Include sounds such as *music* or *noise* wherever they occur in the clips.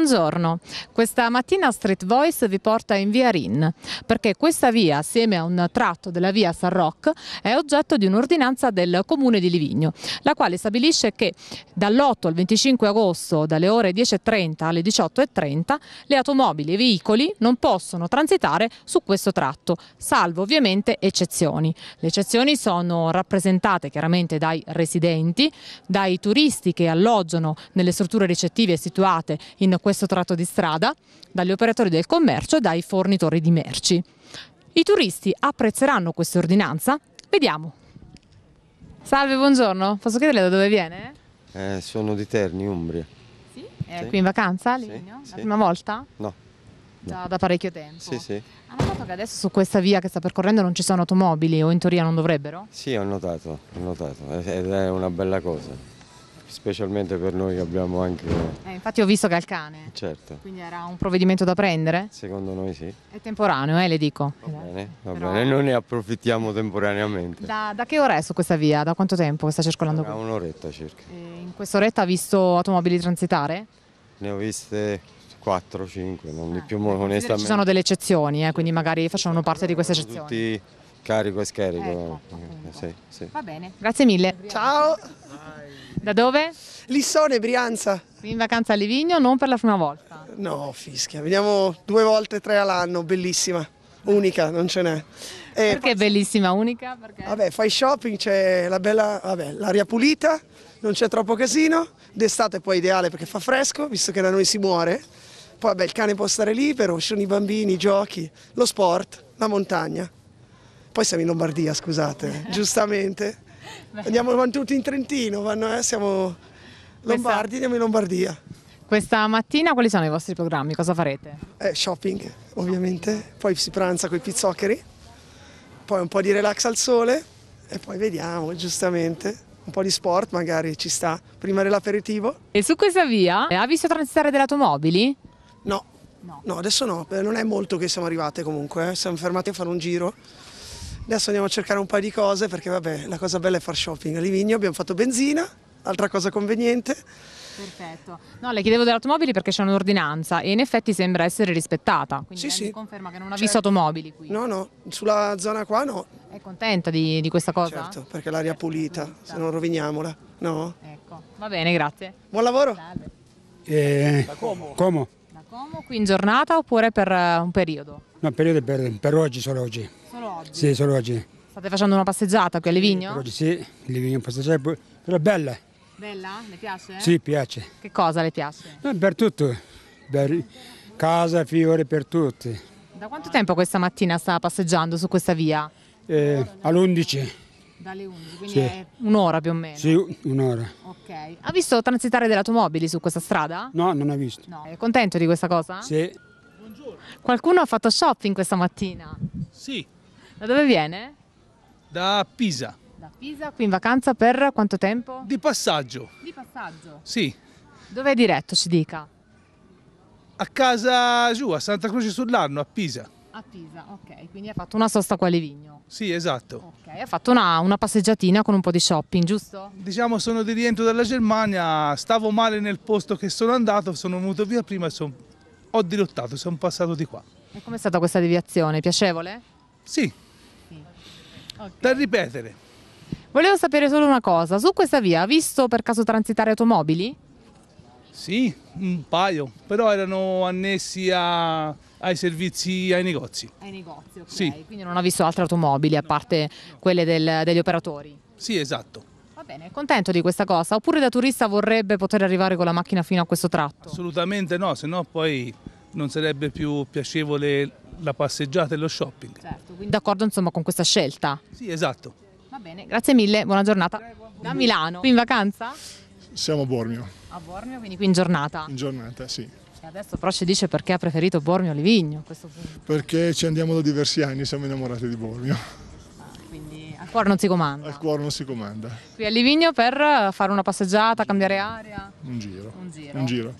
Buongiorno, questa mattina Street Voice vi porta in via Rin perché questa via assieme a un tratto della via San Roque è oggetto di un'ordinanza del comune di Livigno la quale stabilisce che dall'8 al 25 agosto dalle ore 10.30 alle 18.30 le automobili e i veicoli non possono transitare su questo tratto salvo ovviamente eccezioni. Le eccezioni sono rappresentate chiaramente dai residenti, dai turisti che alloggiano nelle strutture ricettive situate in questo questo tratto di strada dagli operatori del commercio e dai fornitori di merci. I turisti apprezzeranno questa ordinanza? Vediamo. Salve, buongiorno. Posso chiederle da dove viene? Eh, sono di Terni, Umbria. Sì? È sì. qui in vacanza? Livigno? Sì, La prima volta? No. Già no. da parecchio tempo. Sì, sì. Ha notato che adesso su questa via che sta percorrendo non ci sono automobili o in teoria non dovrebbero? Sì, ho notato, ho notato ed è una bella cosa specialmente per noi abbiamo anche... Eh, infatti ho visto che ha il cane. Certo. Quindi era un provvedimento da prendere? Secondo noi sì. È temporaneo, eh, le dico. Va bene, va Però... bene, noi ne approfittiamo temporaneamente. Da, da, che ora è su questa via? Da quanto tempo sta circolando? Da un'oretta circa. E in quest'oretta ha visto automobili transitare? Ne ho viste 4-5, non eh. di ah, più ecco, onestamente. Ci sono delle eccezioni, eh, quindi magari facciamo parte di queste eccezioni. Tutti Carico e scarico. Ecco, eh, sì, sì. Va bene, grazie mille. Ciao. Da dove? Lissone, Brianza. Qui In vacanza a Livigno, non per la prima volta. No, fischia, veniamo due volte, tre all'anno, bellissima, unica, non ce n'è. E eh, Perché bellissima, unica? Perché? Vabbè, fai shopping, c'è la bella, vabbè, l'aria pulita, non c'è troppo casino, d'estate è poi ideale perché fa fresco, visto che da noi si muore, poi vabbè il cane può stare libero, ci sono i bambini, i giochi, lo sport, la montagna. Poi siamo in Lombardia, scusate, *laughs* giustamente. Andiamo, vanno tutti in Trentino, vanno, eh, siamo lombardi, andiamo in Lombardia. Questa mattina quali sono i vostri programmi? Cosa farete? Eh, shopping, ovviamente, poi si pranza con i pizzoccheri, poi un po' di relax al sole e poi vediamo, giustamente un po' di sport magari ci sta, prima dell'aperitivo. E su questa via eh, ha visto transitare delle automobili? No. no, no, adesso no, eh, non è molto che siamo arrivate comunque, eh. siamo fermati a fare un giro Adesso andiamo a cercare un paio di cose perché vabbè, la cosa bella è far shopping. A Livigno abbiamo fatto benzina, altra cosa conveniente. Perfetto. No, le chiedevo delle automobili perché c'è un'ordinanza e in effetti sembra essere rispettata. Quindi sì, sì. conferma che non ha certo. visto automobili qui. No, no, sulla zona qua no. È contenta di, di questa cosa? Certo, perché l'aria certo, pulita, pulita, se non roviniamola, no? Ecco, va bene, grazie. Buon lavoro. Eh, da Como. Como. Da Como, qui in giornata oppure per eh, un periodo? No, periodo per, per oggi, solo oggi. Solo oggi? Sì, solo oggi. State facendo una passeggiata qui a Livigno? Oggi sì, Livigno è passeggiata, però è bella. Bella? Le piace? Sì, piace. Che cosa le piace? No, eh, per tutto, per casa, fiori, per tutti. Da quanto tempo questa mattina sta passeggiando su questa via? Eh, all'11. Dalle 11, quindi sì. è un'ora più o meno? Sì, un'ora. Ok. Ha visto transitare delle automobili su questa strada? No, non ho visto. No. È contento di questa cosa? Sì. Buongiorno. Qualcuno ha fatto shopping questa mattina? Sì. Da dove viene? Da Pisa. Da Pisa, qui in vacanza per quanto tempo? Di passaggio. Di passaggio? Sì. Dove è diretto, ci dica? A casa giù, a Santa Croce sull'Arno, a Pisa. A Pisa, ok, quindi ha fatto una sosta qua a Livigno. Sì, esatto. Ok, ha fatto una, una, passeggiatina con un po' di shopping, giusto? Diciamo sono di rientro dalla Germania, stavo male nel posto che sono andato, sono venuto via prima e son, ho dirottato, sono passato di qua. E com'è stata questa deviazione? Piacevole? Sì, okay. da ripetere. Volevo sapere solo una cosa, su questa via ha visto per caso transitare automobili? Sì, un paio, però erano annessi a, ai servizi, ai negozi. Ai negozi, ok. Sì. Quindi non ha visto altre automobili a parte no, quelle del, degli operatori? Sì, esatto. Va bene, contento di questa cosa? Oppure da turista vorrebbe poter arrivare con la macchina fino a questo tratto? Assolutamente no, sennò poi non sarebbe più piacevole la passeggiata e lo shopping. Certo, d'accordo insomma con questa scelta? Sì, esatto. Va bene, grazie mille, buona giornata. Da Milano, qui in vacanza? Siamo a Bormio. A Bormio, quindi qui in giornata? In giornata, sì. E adesso però ci dice perché ha preferito Bormio a Livigno a questo punto. Perché ci andiamo da diversi anni, siamo innamorati di Bormio. Ah, quindi al cuore non si comanda. Al cuore non si comanda. Qui a Livigno per fare una passeggiata, cambiare aria? Un giro. Un giro. Un giro.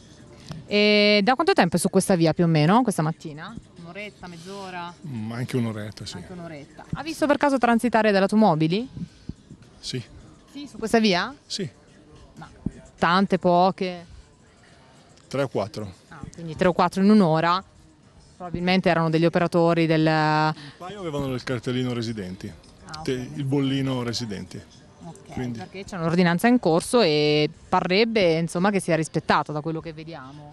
E da quanto tempo è su questa via più o meno, questa mattina? un'oretta, mezz'ora? Mm, anche un'oretta, sì. Anche un'oretta. Ha visto per caso transitare delle automobili? Sì. Sì, su questa via? Sì. Ma tante, poche? Tre o quattro. Ah, quindi tre o quattro in un'ora. Probabilmente erano degli operatori del... Un paio avevano il cartellino residenti, ah, okay. il bollino residenti. Ok, Quindi. perché c'è un'ordinanza in corso e parrebbe insomma, che sia rispettata da quello che vediamo.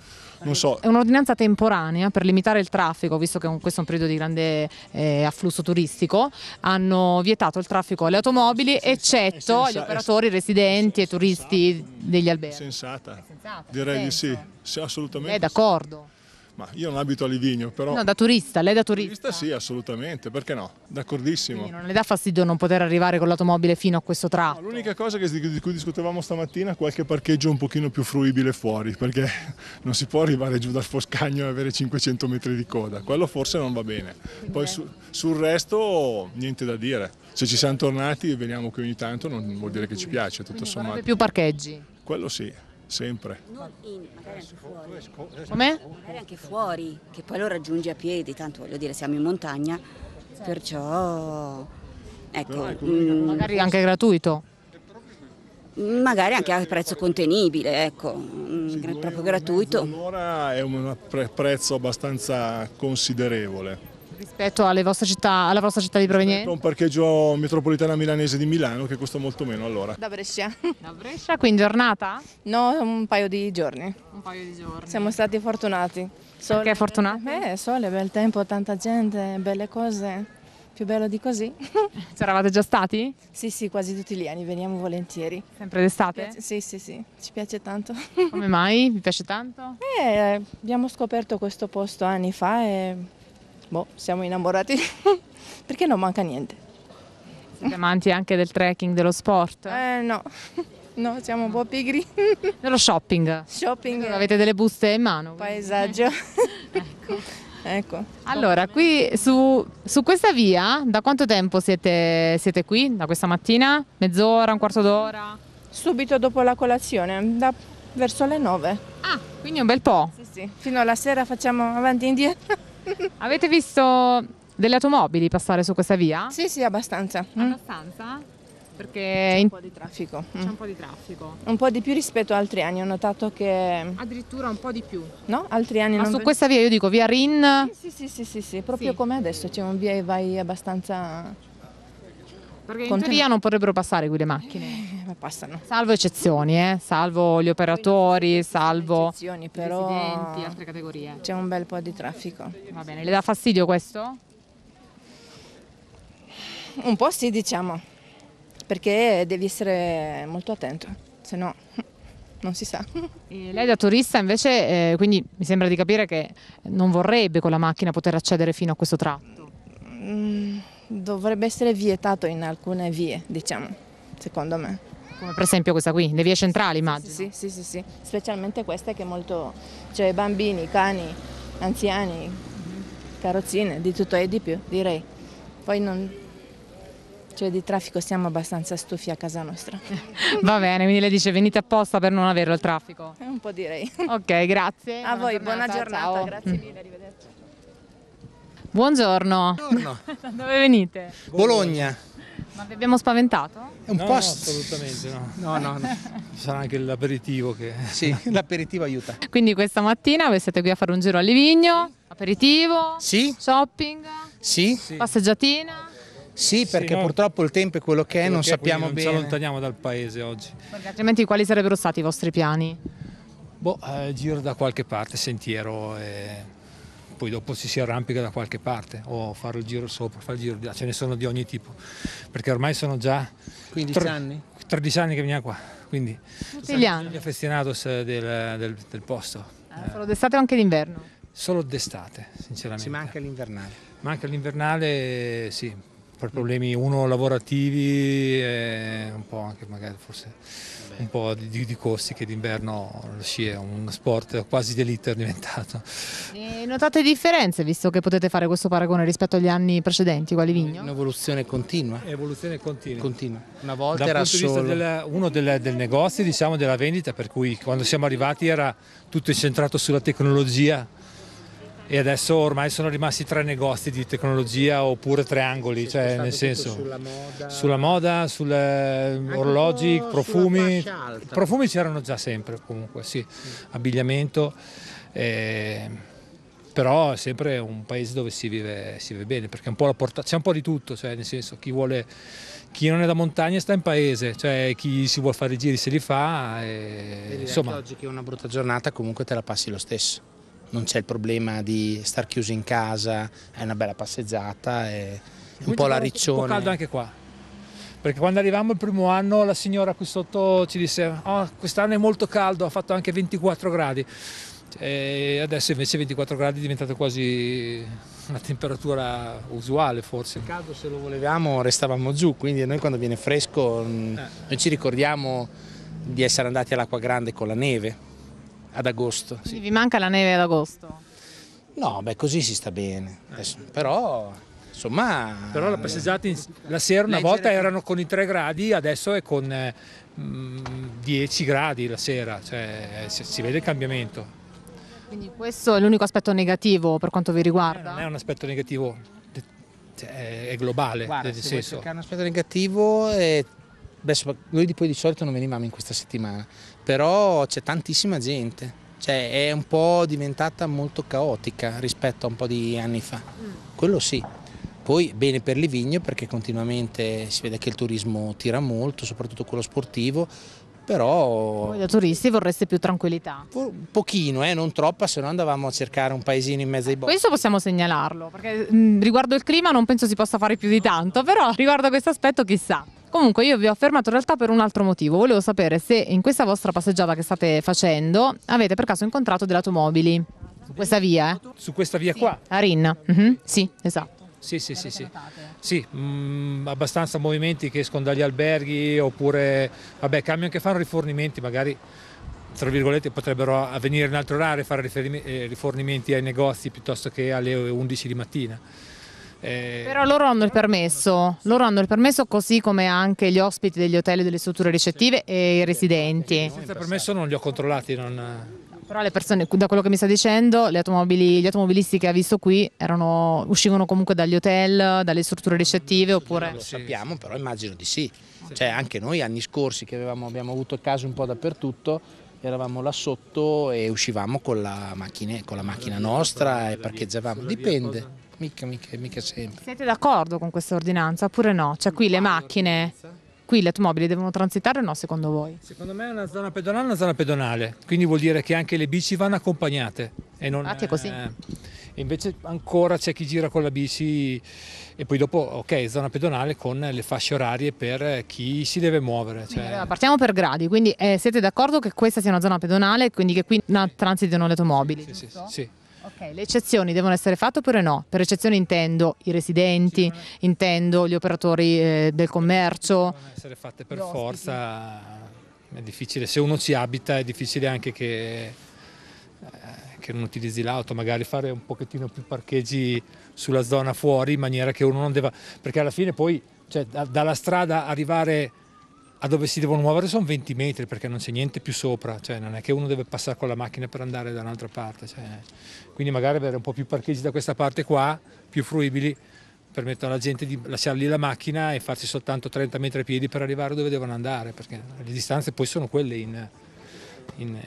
So. È un'ordinanza temporanea per limitare il traffico, visto che questo è un periodo di grande eh, afflusso turistico, hanno vietato il traffico alle automobili senza, eccetto agli operatori residenti e turisti degli alberghi. Sensata. Direi di sì, sì assolutamente. È d'accordo. Ma io non abito a Livigno, però... No, da turista, lei da turista? turista sì, assolutamente, perché no? D'accordissimo. non le dà fastidio non poter arrivare con l'automobile fino a questo tratto? No, l'unica cosa che, di cui discutevamo stamattina è qualche parcheggio un pochino più fruibile fuori, perché *laughs* non si può arrivare giù dal Foscagno e avere 500 metri di coda, quello forse non va bene. Quindi Poi su, sul resto niente da dire, se ci siamo tornati e veniamo qui ogni tanto non vuol dire che ci piace, tutto Quindi, sommato. più parcheggi? Quello sì. Sempre. Non in, magari anche fuori. Come? Magari anche fuori, che poi lo raggiungi a piedi, tanto voglio dire siamo in montagna, perciò ecco, ecco mh, mm, magari anche gratuito. Magari anche a prezzo contenibile, ecco, mm, proprio gratuito. Un'ora è un prezzo abbastanza considerevole. Rispetto città, alla vostra città di provenienza? Un parcheggio metropolitana milanese di Milano che costa molto meno allora. Da Brescia. *laughs* Da Brescia, quindi giornata? No, un paio di giorni. Un paio di giorni. Siamo stati fortunati. Sole, Perché fortunati? Eh, sole, bel tempo, tanta gente, belle cose. Più bello di così. *laughs* C'eravate già stati? Sì, sì, quasi tutti gli anni, veniamo volentieri. Sempre d'estate? Sì, sì, sì, ci piace tanto. Come mai? Vi piace tanto? *laughs* Eh, abbiamo scoperto questo posto anni fa e boh, siamo innamorati *laughs* perché non manca niente. Siete amanti anche del trekking, dello sport? Eh, no. *laughs* No, siamo un po' pigri. *laughs* Dello shopping. Shopping. Allora, avete delle buste in mano. Paesaggio. Eh. ecco. ecco. Allora, qui su, su, questa via, da quanto tempo siete, siete qui? Da questa mattina? Mezz'ora, un quarto d'ora? Subito dopo la colazione, da, verso le nove. Ah, quindi un bel po'. Sì, sì. Fino alla sera facciamo avanti e indietro. *laughs* Avete visto delle automobili passare su questa via? Sì, sì, abbastanza. Mm. Abbastanza? Perché c'è un po' di traffico. C'è un mm. po' di traffico. Un po' di più rispetto ad altri anni, ho notato che... Addirittura un po' di più. No, altri anni Ma non... su questa via io dico via Rin... Sì, sì, sì, sì, sì, sì. proprio sì. come adesso, c'è un via e vai abbastanza perché in teoria non potrebbero passare qui le macchine. Eh, ma passano. Salvo eccezioni, eh? salvo gli operatori, salvo eccezioni, però residenti, altre categorie. C'è un bel po' di traffico. Va bene, le dà fastidio questo? Un po' sì, diciamo, perché devi essere molto attento, se no *laughs* non si sa. E lei da turista invece, eh, quindi mi sembra di capire che non vorrebbe con la macchina poter accedere fino a questo tratto. Mm, dovrebbe essere vietato in alcune vie, diciamo, secondo me. Come per esempio questa qui, le vie centrali immagino. Sì, sì, sì, sì, specialmente questa che è molto, cioè bambini, cani, anziani, carrozzine, di tutto e di più, direi. Poi non, cioè di traffico siamo abbastanza stufi a casa nostra. *laughs* Va bene, quindi lei dice venite apposta per non avere il traffico. Eh, un po' direi. Ok, grazie. A buona voi, giornata, buona giornata, ciao. grazie mille, arrivederci. Buongiorno. Buongiorno. da *laughs* dove venite? Bologna. Ma vi abbiamo spaventato? È un no, po' no, assolutamente no. No, no, no. *laughs* Ci sarà anche l'aperitivo che... Sì, *laughs* l'aperitivo aiuta. Quindi questa mattina voi siete qui a fare un giro a Livigno, aperitivo, sì. shopping, sì. passeggiatina. Sì, perché sì, no. purtroppo il tempo è quello che è, quello non che sappiamo non bene. Non ci allontaniamo dal paese oggi. Perché altrimenti quali sarebbero stati i vostri piani? Boh, eh, giro da qualche parte, sentiero. Eh poi dopo ci si arrampica da qualche parte o fare il giro sopra, fare il giro di là, ce ne sono di ogni tipo, perché ormai sono già 15 tre, anni. 13 anni che veniamo qua, quindi gli affezionados eh, del, del, del posto. Ah, solo d'estate o anche d'inverno? Solo d'estate, sinceramente. Ci manca l'invernale. Manca l'invernale, sì, per problemi uno lavorativi e un po' anche magari forse un po' di, di, costi che d'inverno lo sci è uno sport quasi d'elite diventato. E notate differenze visto che potete fare questo paragone rispetto agli anni precedenti quali vigno? Un'evoluzione continua. Evoluzione continua. continua. Una volta Dal era solo... Della, uno del, del negozio diciamo della vendita per cui quando siamo arrivati era tutto incentrato sulla tecnologia e adesso ormai sono rimasti tre negozi di tecnologia oppure tre angoli, cioè nel senso sulla moda, sulla eh, orologi, profumi. Profumi c'erano già sempre comunque, sì, mm. abbigliamento. Eh, però è sempre un paese dove si vive, si vive bene, perché c'è un po' di tutto, cioè nel senso chi, vuole, chi non è da montagna sta in paese, cioè chi si vuole fare i giri se li fa. Eh, e, insomma. oggi che è una brutta giornata comunque te la passi lo stesso non c'è il problema di star chiusi in casa, è una bella passeggiata, è un po' la riccione. Un po' caldo anche qua, perché quando arrivavamo il primo anno la signora qui sotto ci disse oh, quest'anno è molto caldo, ha fatto anche 24 gradi. E adesso invece 24 gradi è diventata quasi una temperatura usuale forse. Il caldo se lo volevamo restavamo giù, quindi noi quando viene fresco mm, eh. noi ci ricordiamo di essere andati all'acqua grande con la neve, ad agosto. Sì. Vi manca la neve ad agosto? No, beh così si sta bene, Adesso, però insomma... Però la passeggiata in, la sera una volta erano con i 3 gradi, adesso è con mm, eh, 10 gradi la sera, cioè eh, si vede il cambiamento. Quindi questo è l'unico aspetto negativo per quanto vi riguarda? Eh, non è un aspetto negativo, cioè, è globale. Guarda, se senso. vuoi cercare un aspetto negativo, è... Eh, beh, noi di poi di solito non venivamo in questa settimana, però c'è tantissima gente, cioè è un po' diventata molto caotica rispetto a un po' di anni fa, mm. quello sì. Poi bene per Livigno perché continuamente si vede che il turismo tira molto, soprattutto quello sportivo, però... Voi da turisti vorreste più tranquillità? Un pochino, eh, non troppa, se no andavamo a cercare un paesino in mezzo ai boschi. Questo possiamo segnalarlo, perché mh, mm, riguardo il clima non penso si possa fare più di tanto, però riguardo questo aspetto chissà. Comunque io vi ho fermato in realtà per un altro motivo, volevo sapere se in questa vostra passeggiata che state facendo avete per caso incontrato delle automobili su questa via, eh? Su questa via sì. qua? A mm-hmm. sì, esatto. Sì, sì, sì, sì. sì mh, mm, abbastanza movimenti che escono dagli alberghi oppure, vabbè, camion che fanno rifornimenti magari tra virgolette potrebbero avvenire in altro orario, fare eh, rifornimenti ai negozi piuttosto che alle 11 di mattina. Eh... Però loro hanno il permesso, loro hanno il permesso così come anche gli ospiti degli hotel e delle strutture ricettive e i residenti. Senza permesso non li ho controllati, non... Però le persone, da quello che mi sta dicendo, gli automobilisti che ha visto qui erano, uscivano comunque dagli hotel, dalle strutture ricettive mm, oppure... Lo sappiamo, però immagino di sì. Cioè anche noi anni scorsi che avevamo, abbiamo avuto casi un po' dappertutto, eravamo là sotto e uscivamo con la macchina, con la macchina nostra e parcheggiavamo, dipende. Mica, mica, mica sempre. Siete d'accordo con questa ordinanza oppure no? Cioè qui le macchine, qui le automobili devono transitare o no secondo voi? Secondo me è una zona pedonale, una zona pedonale, quindi vuol dire che anche le bici vanno accompagnate. E non, Infatti è così. Eh, invece ancora c'è chi gira con la bici e poi dopo, ok, zona pedonale con le fasce orarie per chi si deve muovere. Cioè... Allora, partiamo per gradi, quindi eh, siete d'accordo che questa sia una zona pedonale e quindi che qui transitino le automobili? Sì, sì, sì, sì. Ok, le eccezioni devono essere fatte oppure no? Per eccezione intendo i residenti, intendo gli operatori eh, del commercio. Devono essere fatte per forza, è difficile, se uno ci abita è difficile anche che, eh, che non utilizzi l'auto, magari fare un pochettino più parcheggi sulla zona fuori in maniera che uno non debba, perché alla fine poi cioè, da, dalla strada arrivare a dove si devono muovere sono 20 metri perché non c'è niente più sopra, cioè non è che uno deve passare con la macchina per andare da un'altra parte, cioè. quindi magari avere un po' più parcheggi da questa parte qua, più fruibili, permettono alla gente di lasciargli la macchina e farsi soltanto 30 metri a piedi per arrivare dove devono andare, perché le distanze poi sono quelle in, in, eh,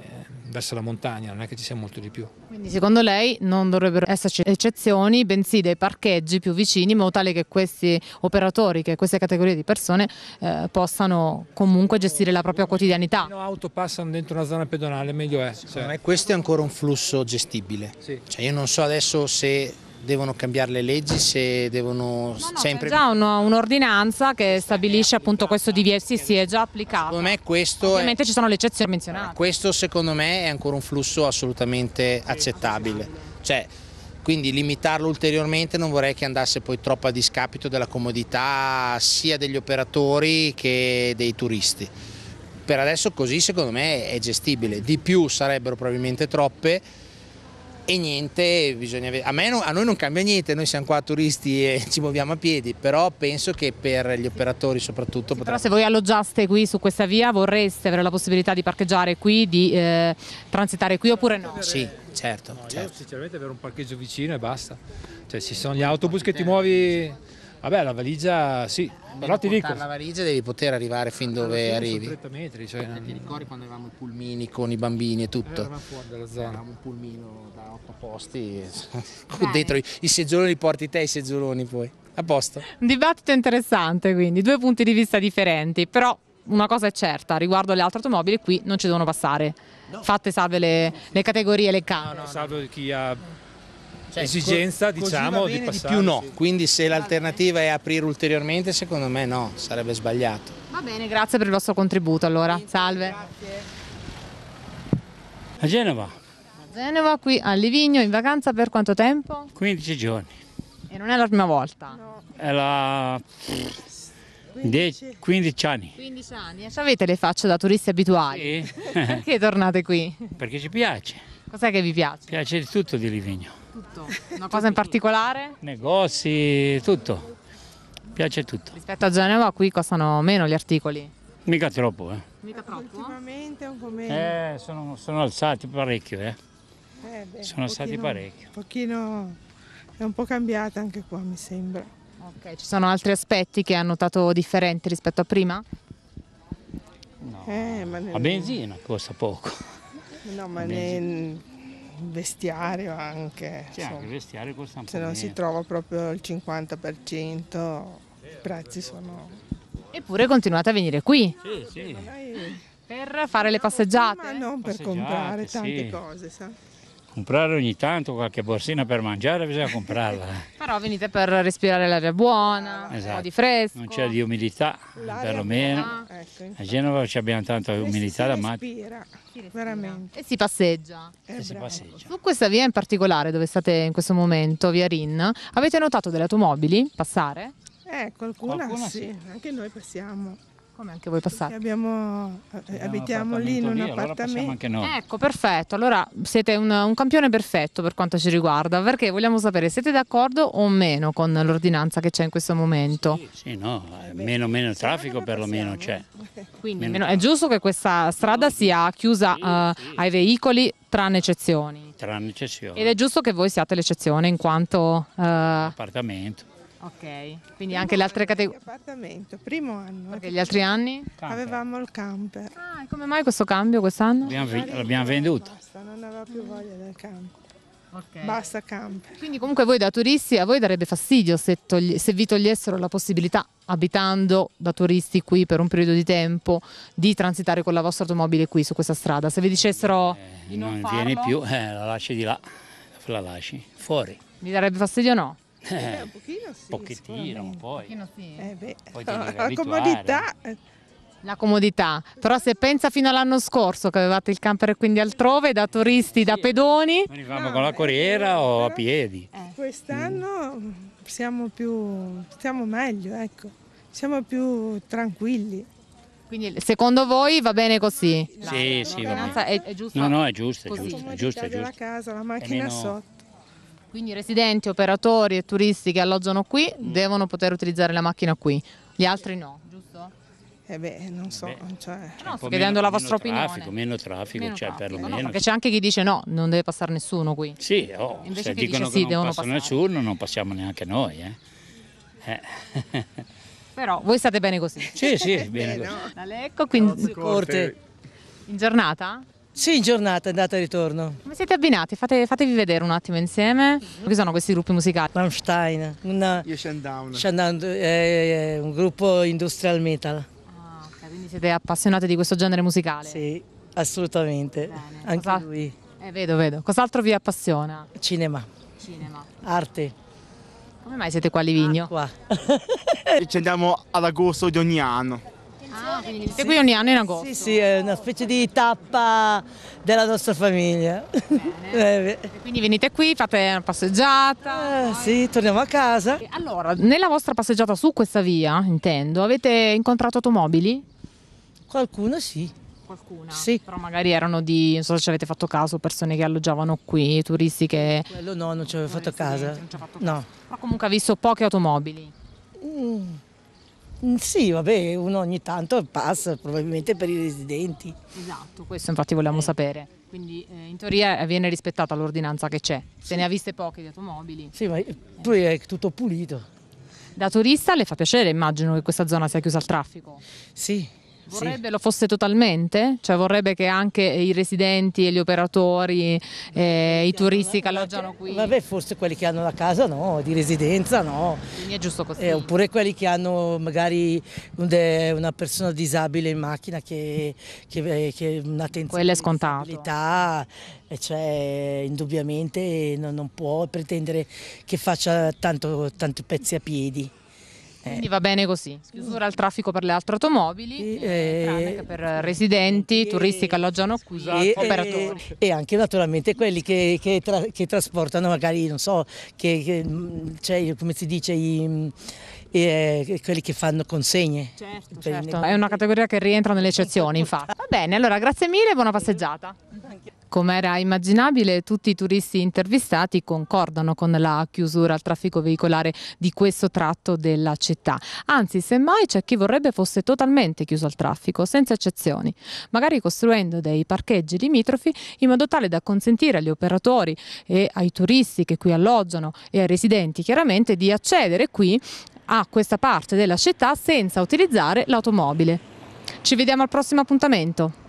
verso la montagna, non è che ci sia molto di più. Quindi secondo lei non dovrebbero esserci eccezioni, bensì dei parcheggi più vicini, in modo tale che questi operatori, che queste categorie di persone eh, possano comunque gestire la propria quotidianità. Le auto passano dentro una zona pedonale, meglio è. Cioè. me questo è ancora un flusso gestibile. Sì. Cioè io non so adesso se devono cambiare le leggi se devono no, no, sempre... C'è già un'ordinanza che stabilisce appunto questo divieto, sì sì è già applicato. Secondo me questo... Ovviamente è... ci sono le eccezioni menzionate. Questo secondo me è ancora un flusso assolutamente accettabile, cioè, quindi limitarlo ulteriormente non vorrei che andasse poi troppo a discapito della comodità sia degli operatori che dei turisti. Per adesso così secondo me è gestibile, di più sarebbero probabilmente troppe, e niente, bisogna... a, non, a, noi non cambia niente, noi siamo qua turisti e *laughs* ci muoviamo a piedi, però penso che per gli operatori soprattutto... Sì, potrebbe... Però se voi alloggiaste qui su questa via vorreste avere la possibilità di parcheggiare qui, di eh, transitare qui oppure no? Sì, certo. No, certo. Io sinceramente avere un parcheggio vicino e basta, cioè ci sono gli autobus che ti muovi Vabbè, la valigia sì, Beh, però ti dico. la valigia devi poter arrivare fin dove arrivi. 30 metri, cioè. Eh, ti ricordi quando avevamo i pulmini con i bambini e tutto? Eravamo fuori dalla zona. Avevamo un pulmino da otto posti, *laughs* dentro i, i seggioloni porti te, i seggioloni poi. A posto. Un dibattito interessante, quindi due punti di vista differenti, però una cosa è certa, riguardo alle altre automobili qui non ci devono passare. No. Fatte salve le, le categorie, le canone. No, no, salvo chi ha cioè, esigenza diciamo di passare. Di più no, quindi se l'alternativa è aprire ulteriormente secondo me no, sarebbe sbagliato. Va bene, grazie per il vostro contributo allora, salve. Grazie. A Genova. A Genova, qui a Livigno, in vacanza per quanto tempo? 15 giorni. E non è la prima volta? No. È la... 15. 15 anni. 15 anni, e avete le facce da turisti abituali? Sì. *laughs* Perché tornate qui? Perché ci piace. Cos'è che vi piace? Piace di tutto di Livigno. Tutto. Una *laughs* cosa in particolare? Negozi, tutto. Piace tutto. Rispetto a Genova qui costano meno gli articoli? Mica troppo, eh. Mica troppo? Ultimamente un po' meno. Eh, sono, sono alzati parecchio, eh. eh beh, sono alzati pochino, parecchio. Un pochino, è un po' cambiata anche qua, mi sembra. Ok, ci sono altri aspetti che ha notato differenti rispetto a prima? No, eh, ma nel... la benzina costa poco. No, ma nel, vestiario anche. Sì, anche il vestiario costa un po'. Se non si trova proprio il 50%, i prezzi sono... Eppure continuate a venire qui. Sì, sì. Per fare le passeggiate? Ma non per comprare tante sì. cose, sa? comprare ogni tanto qualche borsina per mangiare, bisogna comprarla. *laughs* Però venite per respirare l'aria buona, esatto. un po' di esatto. fresco. Non c'è di umidità, perlomeno. Ah. Ecco, a Genova ci abbiamo tanta umidità da mattina. E si passeggia. E si passeggia. Su questa via in particolare, dove state in questo momento, via Rin, avete notato delle automobili passare? Eh, qualcuna, qualcuna sì. sì, anche noi passiamo. Come anche voi passate? Eh, abbiamo, abitiamo lì in un lì, appartamento. Allora ecco, perfetto. Allora siete un, un, campione perfetto per quanto ci riguarda, perché vogliamo sapere siete d'accordo o meno con l'ordinanza che c'è in questo momento? Sì, sì no, eh, meno, meno traffico perlomeno c'è. Quindi meno, è giusto che questa strada sia chiusa sì, eh, sì. ai veicoli tranne eccezioni. Tranne eccezioni. Ed è giusto che voi siate l'eccezione in quanto... Uh, appartamento. Ok, quindi anche le altre categorie. Appartamento, primo anno. Perché gli altri anni? Avevamo il camper. Ah, e come mai questo cambio quest'anno? L'abbiamo venduto. Basta, non aveva più voglia del camper. Okay. Basta camper. Quindi comunque voi da turisti a voi darebbe fastidio se, se, vi togliessero la possibilità, abitando da turisti qui per un periodo di tempo, di transitare con la vostra automobile qui su questa strada. Se vi dicessero... Eh, non, non viene più, eh, la lasci di là, la lasci fuori. Vi darebbe fastidio o no? Eh, eh, un pochino sì. Pochettino, Un Pochino sì. Eh beh, *laughs* la, la comodità. Eh. La comodità, però se pensa fino all'anno scorso che avevate il camper quindi altrove, da turisti, sì, da pedoni. Arrivavamo no, con la corriera eh, o a piedi. Eh. Quest'anno mm. siamo più, stiamo meglio, ecco, siamo più tranquilli. Quindi secondo voi va bene così? Sì, la, sì, la sì va bene. È, è giusto? No, no, è giusto, è giusto, è giusto. È giusto. La casa, la macchina meno... sotto. Quindi residenti, operatori e turisti che alloggiano qui mm. devono poter utilizzare la macchina qui, gli altri no, giusto? Eh beh, non so, cioè... no, sto chiedendo meno, la vostra meno opinione. Traffico, meno traffico, meno cioè traffico. perlomeno. No, c'è anche chi dice no, non deve passare nessuno qui. Sì, oh, se che dicono dice, che sì, non passa nessuno, non passiamo neanche noi. Eh. Eh. *laughs* Però voi state bene così. Sì, sì, bene eh, così. No. Ecco, quindi... Corte. In giornata? Sì, in giornata, andata e ritorno. Come siete abbinati? Fate, fatevi vedere un attimo insieme. Mhm. Che sono questi gruppi musicali? Rammstein, una... Io Shandown. Shandown è eh, eh, eh, un gruppo industrial metal. Ah, ok, quindi siete appassionati di questo genere musicale? Sì, assolutamente. Bene. Anche Cosa... lui. Eh, vedo, vedo. Cos'altro vi appassiona? Cinema. Cinema. Arte. Come mai siete qua a Livigno? Ah, qua. Ci andiamo ad agosto di ogni anno. Ah, e qui ogni anno in agosto. Sì, sì, è una specie di tappa della nostra famiglia. *laughs* Eh, quindi venite qui, fate una passeggiata. Eh, sì, torniamo a casa. Allora, nella vostra passeggiata su questa via, intendo, avete incontrato automobili? Qualcuno sì. Qualcuna, sì. però magari erano di, non so se ci avete fatto caso, persone che alloggiavano qui, turisti che... Quello no, non ci avevo fatto caso. No. Però comunque ha visto poche automobili. Mm. Mm, sì, vabbè, uno ogni tanto passa, probabilmente per i residenti. Esatto, questo infatti volevamo eh. sapere. Quindi eh, in teoria eh, viene rispettata l'ordinanza che c'è. Se ne ha viste poche di automobili. Sì, ma poi è tutto pulito. Da turista le fa piacere, immagino, che questa zona sia chiusa al traffico. Sì, Vorrebbe sì. lo fosse totalmente? Cioè vorrebbe che anche i residenti e gli operatori, eh, i turisti che alloggiano qui? Vabbè, forse quelli che hanno la casa no, di residenza no. Quindi è giusto così. Eh, oppure quelli che hanno magari una persona disabile in macchina che, che, eh, che un'attenzione. Quella è scontata. Cioè, indubbiamente non, non, può pretendere che faccia tanto, tanti pezzi a piedi. Quindi eh. va bene così, chiusura al traffico per le altre automobili, e, eh, tranne per eh, residenti, turisti che alloggiano qui, e, operatori. E, e, anche naturalmente quelli che, che, tra, che trasportano magari, non so, che, che cioè, come si dice, i e eh, quelli che fanno consegne. Certo, certo. è una categoria che rientra nelle eccezioni infatti. Va bene, allora grazie mille e buona passeggiata. Come era immaginabile, tutti i turisti intervistati concordano con la chiusura al traffico veicolare di questo tratto della città. Anzi, semmai c'è chi vorrebbe fosse totalmente chiuso al traffico, senza eccezioni, magari costruendo dei parcheggi limitrofi in modo tale da consentire agli operatori e ai turisti che qui alloggiano e ai residenti chiaramente di accedere qui a questa parte della città senza utilizzare l'automobile. Ci vediamo al prossimo appuntamento.